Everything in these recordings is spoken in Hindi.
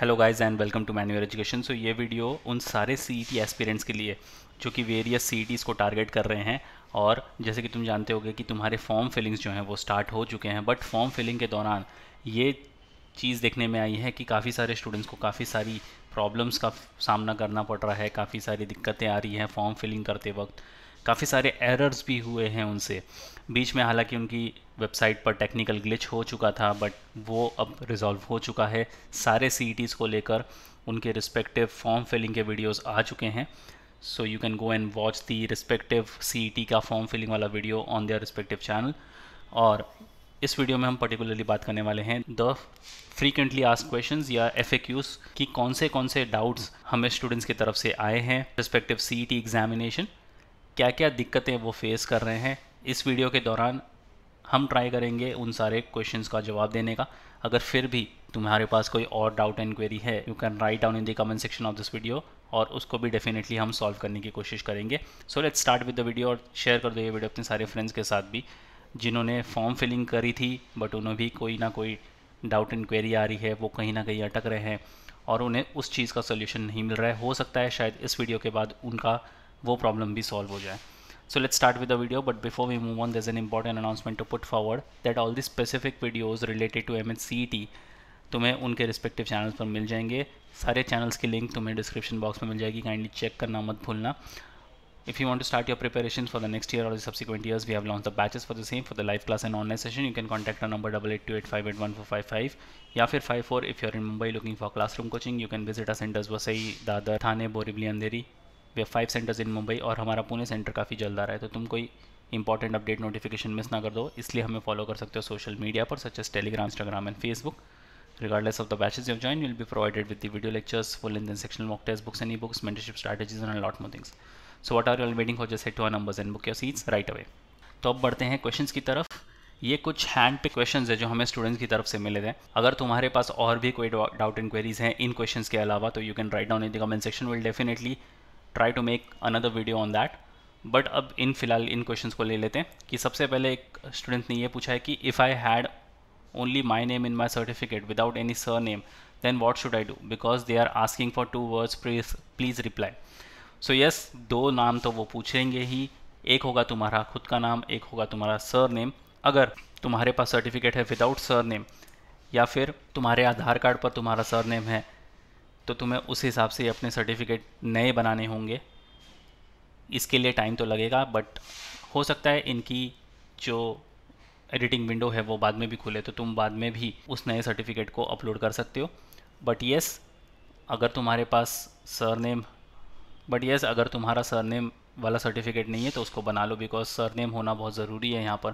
Hello guys and welcome to Manual Education so ये वीडियो उन सारे सीईटी एस्पिरेंट्स e के लिए जो कि वेरियस सीईटीज़ e को टारगेट कर रहे हैं और जैसे कि तुम जानते होगे कि तुम्हारे फॉर्म फिलिंग्स जो हैं वो स्टार्ट हो चुके हैं बट फॉर्म फिलिंग के दौरान ये चीज़ देखने में आई है कि काफ़ी सारे स्टूडेंट्स को काफ़ी सारी प्रॉब्लम्स का सामना करना पड़ रहा है काफ़ी सारी दिक्कतें आ रही हैं फॉर्म फिलिंग करते वक्त काफ़ी सारे एरर्स भी हुए हैं उनसे बीच में हालांकि उनकी वेबसाइट पर टेक्निकल ग्लिच हो चुका था बट वो अब रिजॉल्व हो चुका है सारे सी e को लेकर उनके रिस्पेक्टिव फॉर्म फिलिंग के वीडियोस आ चुके हैं so you can go and watch the respective C का फॉर्म फिलिंग वाला video on their respective channel और इस वीडियो में हम पर्टिकुलरली बात करने वाले हैं द फ्रीकेंटली आस्क क्वेश्चन या एफ कि कौन से कौन से डाउट्स हमें स्टूडेंट्स की तरफ से आए हैं रिस्पेक्टिव सी एग्जामिनेशन क्या क्या दिक्कतें वो फेस कर रहे हैं इस वीडियो के दौरान हम ट्राई करेंगे उन सारे क्वेश्चंस का जवाब देने का अगर फिर भी तुम्हारे पास कोई और डाउट एंड क्वेरी है you can write down in the comment section of this video और उसको भी डेफिनेटली हम सॉल्व करने की कोशिश करेंगे so let's start with the video और शेयर कर दो ये वीडियो अपने सारे फ्रेंड्स के साथ भी जिन्होंने फॉर्म फिलिंग करी थी बट उन्हें भी कोई ना कोई डाउट एंड क्वेरी आ रही है वो कहीं ना कहीं अटक रहे हैं और उन्हें उस चीज़ का सोल्यूशन नहीं मिल रहा है हो सकता है शायद इस वीडियो के बाद उनका वो प्रॉब्लम भी सॉल्व हो जाए So let's start with the video. But before we move on, there's an important announcement to put forward that all the specific videos related to MNCET तुम्हें उनके रिस्पेक्टिव चैनल्स पर मिल जाएंगे सारे चैनल्स की लिंक तुम्हें डिस्क्रिप्शन बॉक्स में मिल जाएगी काइंडली चेक करना मत भूलना If you want to start your preparations for the next year or the subsequent years, we have launched the batches for the same for the live class and online session. You can contact our number 8828581455 या फिर 54 if you're in Mumbai looking for classroom coaching. You can visit us in Daswasai, Dadar, Thane, Borivali, Andheri. We five centres in Mumbai और हमारा पुणे सेंटर काफ़ी जल्द आ रहा है तो तुम कोई इंपॉर्टेंट अपडेट नोटिफिकेशन मिस ना कर दो इसलिए हमें फॉलो कर सकते हो सोशल मीडिया पर such as Telegram Instagram and Facebook regardless of the batches you join will be provided with the video lectures full in दिन sectional mock test books and books mentorship strategies and lot more things so what are you'll waiting for just hit to numbers and book your seats right away तो अब बढ़ते हैं क्वेश्चन की तरफ ये कुछ हैंड पे क्वेश्चन है जो हमें स्टूडेंट्स की तरफ से मिले थे अगर तुम्हारे पास और भी कोई डाउट एंड इंक्वायरीज हैं इन क्वेश्चन के अलावा तो you can write down in the comment section will definitely try to make another video on that but अब इन फिलहाल इन क्वेश्चंस को ले लेते हैं कि सबसे पहले एक स्टूडेंट ने ये पूछा है कि if I had only my name in my certificate without any surname then what should I do because they are asking for two words please please reply so yes दो नाम तो वो पूछेंगे ही एक होगा तुम्हारा खुद का नाम एक होगा तुम्हारा सर नेम अगर तुम्हारे पास सर्टिफिकेट है विदाउट सर नेम या फिर तुम्हारे आधार कार्ड पर तुम्हारा सर नेम है तो तुम्हें उस हिसाब से अपने सर्टिफिकेट नए बनाने होंगे इसके लिए टाइम तो लगेगा बट हो सकता है इनकी जो एडिटिंग विंडो है वो बाद में भी खुले तो तुम बाद में भी उस नए सर्टिफिकेट को अपलोड कर सकते हो बट येस अगर तुम्हारे पास सरनेम बट येस अगर तुम्हारा सरनेम वाला सर्टिफिकेट नहीं है तो उसको बना लो बिकॉज सरनेम होना बहुत ज़रूरी है यहाँ पर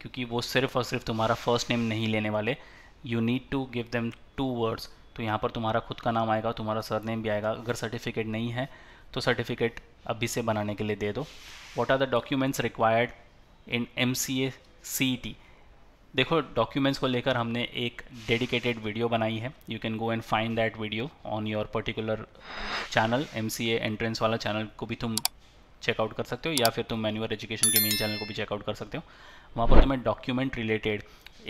क्योंकि वो सिर्फ और सिर्फ तुम्हारा फर्स्ट नेम नहीं लेने वाले you need to give them two words तो यहाँ पर तुम्हारा खुद का नाम आएगा तुम्हारा सर नेम भी आएगा अगर सर्टिफिकेट नहीं है तो सर्टिफिकेट अभी से बनाने के लिए दे दो what are the documents required in M C A C T देखो डॉक्यूमेंट्स को लेकर हमने एक डेडिकेटेड वीडियो बनाई है you can go and find that video on your particular channel M C entrance वाला चैनल को भी तुम चेकआउट कर सकते हो या फिर तुम मैनुअल एजुकेशन के मेन चैनल को भी चेकआउट कर सकते हो वहाँ पर तुम्हें डॉक्यूमेंट रिलेटेड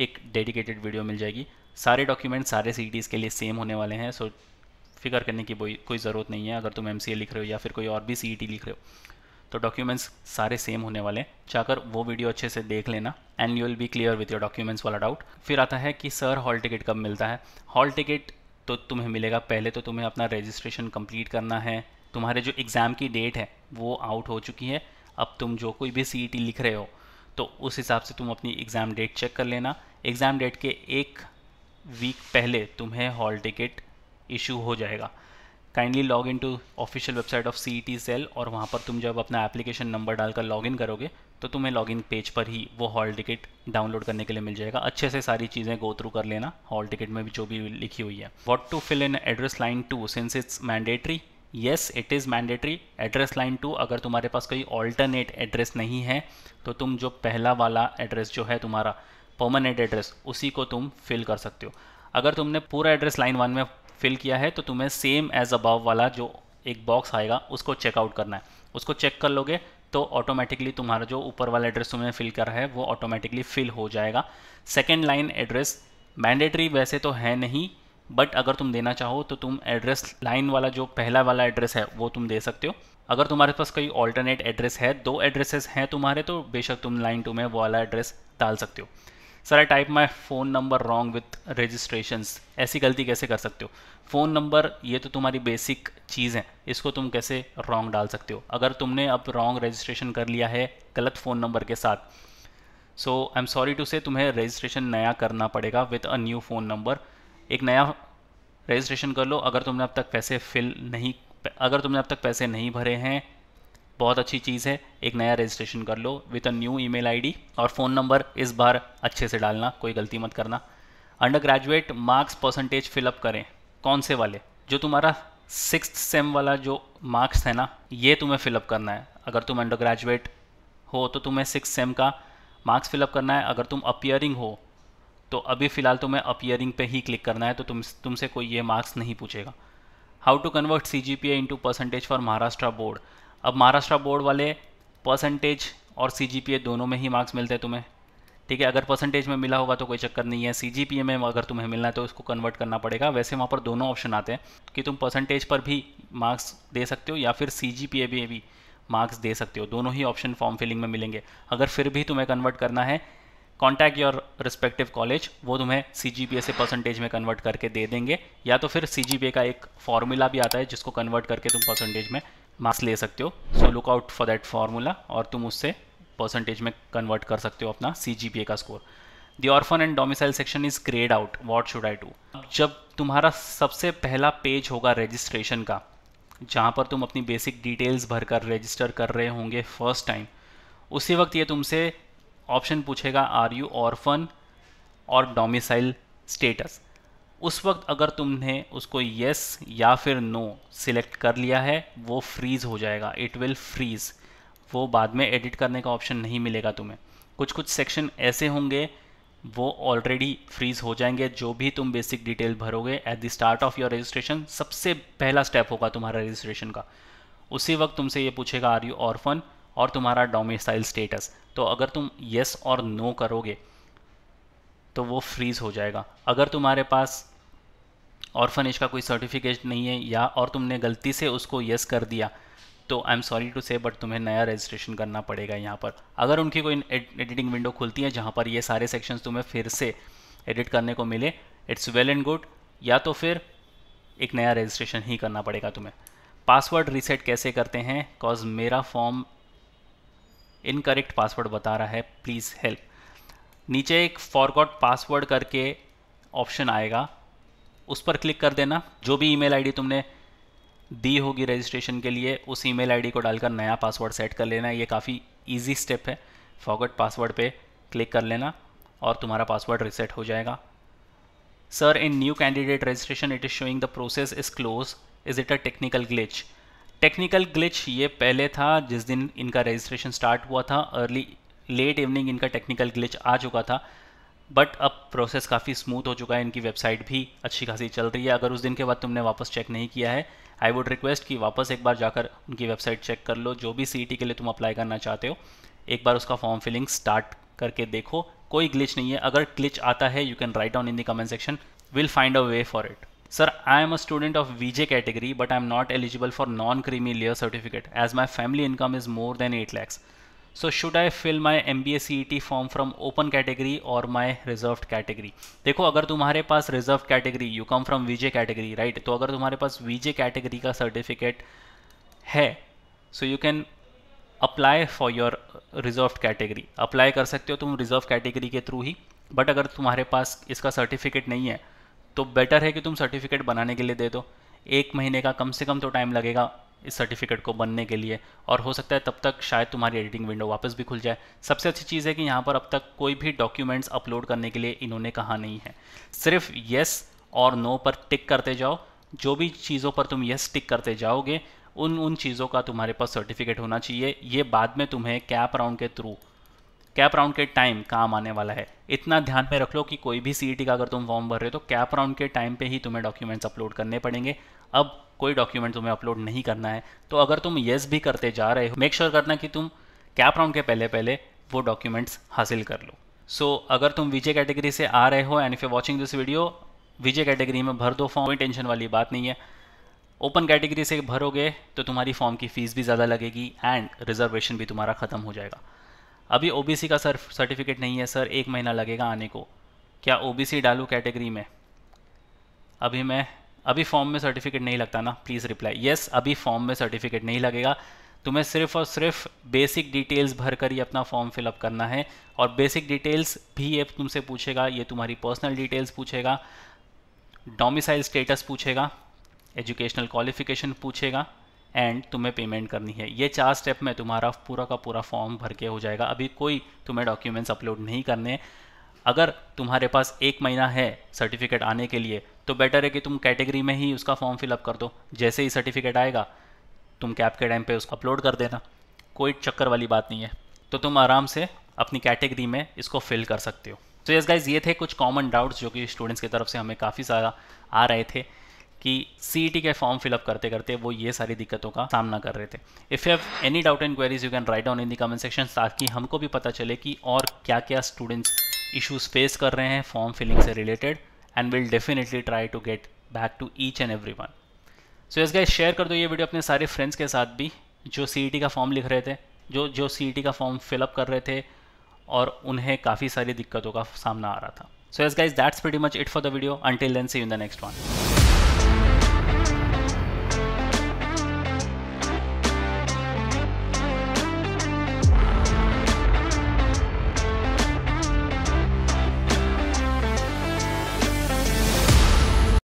एक डेडिकेटेड वीडियो मिल जाएगी सारे डॉक्यूमेंट सारे सी के लिए सेम होने वाले हैं सो फिकर करने की कोई ज़रूरत नहीं है अगर तुम एम लिख रहे हो या फिर कोई और भी सी e लिख रहे हो तो डॉक्यूमेंट्स सारे सेम होने वाले हैं जाकर वो वीडियो अच्छे से देख लेना and you will be clear with your documents वाला डाउट फिर आता है कि सर हॉल टिकट कब मिलता है हॉल टिकट तो तुम्हें मिलेगा पहले तो तुम्हें अपना रजिस्ट्रेशन कंप्लीट करना है तुम्हारे जो एग्ज़ाम की डेट है वो आउट हो चुकी है अब तुम जो कोई भी सी e लिख रहे हो तो उस हिसाब से तुम अपनी एग्ज़ाम डेट चेक कर लेना एग्ज़ाम डेट के एक वीक पहले तुम्हें हॉल टिकट इशू हो जाएगा kindly log in to official website of C T cell और वहाँ पर तुम जब अपना एप्लीकेशन नंबर डालकर लॉग इन करोगे तो तुम्हें लॉग इन पेज पर ही वो हॉल टिकट डाउनलोड करने के लिए मिल जाएगा अच्छे से सारी चीज़ें गो थ्रू कर लेना हॉल टिकट में भी जो भी लिखी हुई है what to fill in address line two since it's mandatory yes it is mandatory address line two अगर तुम्हारे पास कोई ऑल्टरनेट एड्रेस नहीं है तो तुम जो पहला वाला एड्रेस जो है तुम्हारा परमानेंट एड्रेस उसी को तुम फिल कर सकते हो अगर तुमने पूरा एड्रेस लाइन वन में फिल किया है तो तुम्हें सेम एज अबाव वाला जो एक बॉक्स आएगा उसको चेकआउट करना है उसको चेक कर लोगे तो ऑटोमेटिकली तुम्हारा जो ऊपर वाला एड्रेस तुमने फिल कर रहा है वो ऑटोमेटिकली फिल हो जाएगा सेकेंड लाइन एड्रेस मैंडेटरी वैसे तो है नहीं बट अगर तुम देना चाहो तो तुम एड्रेस लाइन वाला जो पहला वाला एड्रेस है वो तुम दे सकते हो अगर तुम्हारे पास कोई ऑल्टरनेट एड्रेस है दो एड्रेसेस हैं तुम्हारे तो बेशक तुम लाइन टू में वो वाला एड्रेस डाल सकते हो sir I type my phone number wrong with registration ऐसी गलती कैसे कर सकते हो फ़ोन नंबर ये तो तुम्हारी बेसिक चीज़ है इसको तुम कैसे रॉन्ग डाल सकते हो अगर तुमने अब रॉन्ग रजिस्ट्रेशन कर लिया है गलत फ़ोन नंबर के साथ so I am sorry to say तुम्हें रजिस्ट्रेशन नया करना पड़ेगा with a new phone number एक नया रजिस्ट्रेशन कर लो अगर तुमने अब तक पैसे फिल नहीं अगर तुमने अब तक पैसे नहीं भरे हैं बहुत अच्छी चीज़ है एक नया रजिस्ट्रेशन कर लो with a new email और फ़ोन नंबर इस बार अच्छे से डालना कोई गलती मत करना undergraduate marks percentage fill up करें कौन से वाले जो तुम्हारा सिक्स सेम वाला जो मार्क्स है ना ये तुम्हें फिलअप करना है अगर तुम अंडर ग्रेजुएट हो तो तुम्हें सिक्स सेम का मार्क्स फिलअप करना है अगर तुम अपियरिंग हो तो अभी फ़िलहाल तुम्हें अपियरिंग पे ही क्लिक करना है तो तुम तुमसे कोई ये मार्क्स नहीं पूछेगा how to convert C G P into percentage for Maharashtra board अब महाराष्ट्र बोर्ड वाले परसेंटेज और सी दोनों में ही मार्क्स मिलते हैं तुम्हें ठीक है अगर परसेंटेज में मिला होगा तो कोई चक्कर नहीं है सी में अगर तुम्हें मिलना है तो उसको कन्वर्ट करना पड़ेगा वैसे वहाँ पर दोनों ऑप्शन आते हैं कि तुम परसेंटेज पर भी मार्क्स दे सकते हो या फिर सी जी पी ए भी मार्क्स दे सकते हो दोनों ही ऑप्शन फॉर्म फिलिंग में मिलेंगे अगर फिर भी तुम्हें कन्वर्ट करना है कॉन्टैक्ट योर रिस्पेक्टिव कॉलेज वो तुम्हें सी से परसेंटेज में कन्वर्ट करके दे देंगे या तो फिर सी का एक फॉर्मूला भी आता है जिसको कन्वर्ट करके तुम परसेंटेज में मार्क्स ले सकते हो so look out for that formula और तुम उससे परसेंटेज में कन्वर्ट कर सकते हो अपना सी का score the orphan and domicile section is greyed out what should I do जब तुम्हारा सबसे पहला पेज होगा रजिस्ट्रेशन का जहाँ पर तुम अपनी बेसिक डिटेल्स भरकर रजिस्टर कर रहे होंगे फर्स्ट टाइम उसी वक्त ये तुमसे ऑप्शन पूछेगा आर यू ऑर्फन और डोमिसाइल स्टेटस उस वक्त अगर तुमने उसको येस या फिर नो सिलेक्ट कर लिया है वो फ्रीज हो जाएगा इट विल फ्रीज वो बाद में एडिट करने का ऑप्शन नहीं मिलेगा तुम्हें कुछ कुछ सेक्शन ऐसे होंगे वो ऑलरेडी फ्रीज हो जाएंगे जो भी तुम बेसिक डिटेल भरोगे at the start of your registration सबसे पहला स्टेप होगा तुम्हारा रजिस्ट्रेशन का उसी वक्त तुमसे ये पूछेगा आर यू ऑर्फन और तुम्हारा डोमिसाइल स्टेटस तो अगर तुम येस और नो करोगे तो वो फ्रीज़ हो जाएगा अगर तुम्हारे पास ऑर्फनेज का कोई सर्टिफिकेट नहीं है या और तुमने गलती से उसको यस कर दिया तो I am sorry to say but तुम्हें नया रजिस्ट्रेशन करना पड़ेगा यहाँ पर अगर उनकी कोई एडिटिंग विंडो खुलती है जहाँ पर ये सारे सेक्शंस तुम्हें फिर से एडिट करने को मिले इट्स वेल एंड गुड या तो फिर एक नया रजिस्ट्रेशन ही करना पड़ेगा तुम्हें पासवर्ड रीसेट कैसे करते हैं कॉज मेरा फॉर्म इनकरेक्ट पासवर्ड बता रहा है प्लीज़ हेल्प नीचे एक फॉरगॉट पासवर्ड करके ऑप्शन आएगा उस पर क्लिक कर देना जो भी ईमेल आईडी तुमने दी होगी रजिस्ट्रेशन के लिए उस ईमेल आईडी को डालकर नया पासवर्ड सेट कर लेना ये काफ़ी ईजी स्टेप है फॉरगॉट पासवर्ड पे क्लिक कर लेना और तुम्हारा पासवर्ड रिसेट हो जाएगा sir in new candidate registration it is showing the process is close is it a technical glitch technical glitch ये पहले था जिस दिन इनका रजिस्ट्रेशन स्टार्ट हुआ था अर्ली लेट इवनिंग इनका टेक्निकल ग्लिच आ चुका था बट अब प्रोसेस काफ़ी स्मूथ हो चुका है इनकी वेबसाइट भी अच्छी खासी चल रही है अगर उस दिन के बाद तुमने वापस चेक नहीं किया है आई वुड रिक्वेस्ट कि वापस एक बार जाकर उनकी वेबसाइट चेक कर लो जो भी सी के लिए तुम अप्लाई करना चाहते हो एक बार उसका फॉर्म फिलिंग स्टार्ट करके देखो कोई ग्लिच नहीं है अगर ग्लिच आता है you can write down in the comment section will find a way for it sir I am a student of VJ category but I am not eligible for non creamy layer certificate as my family income is more than eight lakhs so should I fill my M B S C E T form from open category और माई रिजर्व कैटेगरी देखो अगर तुम्हारे पास reserve category you come from VJ category right तो अगर तुम्हारे पास वीजे कैटेगरी का सर्टिफिकेट है so you can apply for your reserve category apply कर सकते हो तुम रिजर्व कैटेगरी के थ्रू ही बट अगर तुम्हारे पास इसका सर्टिफिकेट नहीं है तो बेटर है कि तुम सर्टिफिकेट बनाने के लिए दे दो एक महीने का कम से कम तो टाइम लगेगा इस सर्टिफिकेट को बनने के लिए और हो सकता है तब तक शायद तुम्हारी एडिटिंग विंडो वापस भी खुल जाए सबसे अच्छी चीज़ है कि यहाँ पर अब तक कोई भी डॉक्यूमेंट्स अपलोड करने के लिए इन्होंने कहा नहीं है सिर्फ येस और नो पर टिक करते जाओ जो भी चीज़ों पर तुम येस टिक करते जाओगे उन उन चीज़ों का तुम्हारे पास सर्टिफिकेट होना चाहिए ये बाद में तुम्हें कैप राउंड के थ्रू कैप राउंड के टाइम काम आने वाला है इतना ध्यान में रख लो कि कोई भी सी e का अगर तुम फॉर्म भर रहे हो तो कैप राउंड के टाइम पे ही तुम्हें डॉक्यूमेंट्स अपलोड करने पड़ेंगे अब कोई डॉक्यूमेंट तुम्हें अपलोड नहीं करना है तो अगर तुम येस भी करते जा रहे हो मेक श्योर करना कि तुम कैप राउंड के पहले पहले वो डॉक्यूमेंट्स हासिल कर लो सो so, अगर तुम विजय कैटेगरी से आ रहे हो and if you watching this video VJ category में भर दो फॉर्म कोई टेंशन वाली बात नहीं है ओपन कैटेगरी से भरोगे तो तुम्हारी फॉर्म की फ़ीस भी ज़्यादा लगेगी एंड रिजर्वेशन भी तुम्हारा ख़त्म हो जाएगा अभी ओ का सर सर्टिफिकेट नहीं है सर एक महीना लगेगा आने को क्या ओ बी कैटेगरी में अभी मैं अभी फॉर्म में सर्टिफिकेट नहीं लगता ना प्लीज़ रिप्लाई येस अभी फॉर्म में सर्टिफिकेट नहीं लगेगा तुम्हें सिर्फ और सिर्फ बेसिक डिटेल्स भर कर ही अपना फॉर्म फिलअप करना है और बेसिक डिटेल्स भी ये तुमसे पूछेगा ये तुम्हारी पर्सनल डिटेल्स पूछेगा डोमिसाइल स्टेटस पूछेगा एजुकेशनल क्वालिफिकेशन पूछेगा एंड तुम्हें पेमेंट करनी है ये चार स्टेप में तुम्हारा पूरा का पूरा फॉर्म भर के हो जाएगा अभी कोई तुम्हें डॉक्यूमेंट्स अपलोड नहीं करने अगर तुम्हारे पास एक महीना है सर्टिफिकेट आने के लिए तो बेटर है कि तुम कैटेगरी में ही उसका फॉर्म फिलअप कर दो जैसे ही सर्टिफिकेट आएगा तुम कैप के टाइम पे उसको अपलोड कर देना कोई चक्कर वाली बात नहीं है तो तुम आराम से अपनी कैटेगरी में इसको फिल कर सकते हो तो यस गाइज ये थे कुछ कॉमन डाउट्स जो कि स्टूडेंट्स की तरफ से हमें काफ़ी सारा आ रहे थे कि सी e के फॉर्म फिलअप करते करते वो ये सारी दिक्कतों का सामना कर रहे थे if you have any doubt and queries you can write down in the comment section ताकि हमको भी पता चले कि और क्या क्या स्टूडेंट्स इशूज़ फेस कर रहे हैं फॉर्म फिलिंग से related and will definitely try to get back to each and every one so yes guys share कर दो ये वीडियो अपने सारे फ्रेंड्स के साथ भी जो सी e का फॉर्म लिख रहे थे जो जो सी e का फॉर्म फिलअप कर रहे थे और उन्हें काफ़ी सारी दिक्कतों का सामना आ रहा था सो यस गाइज दैट्स वेटी much it for the video until then see in the next one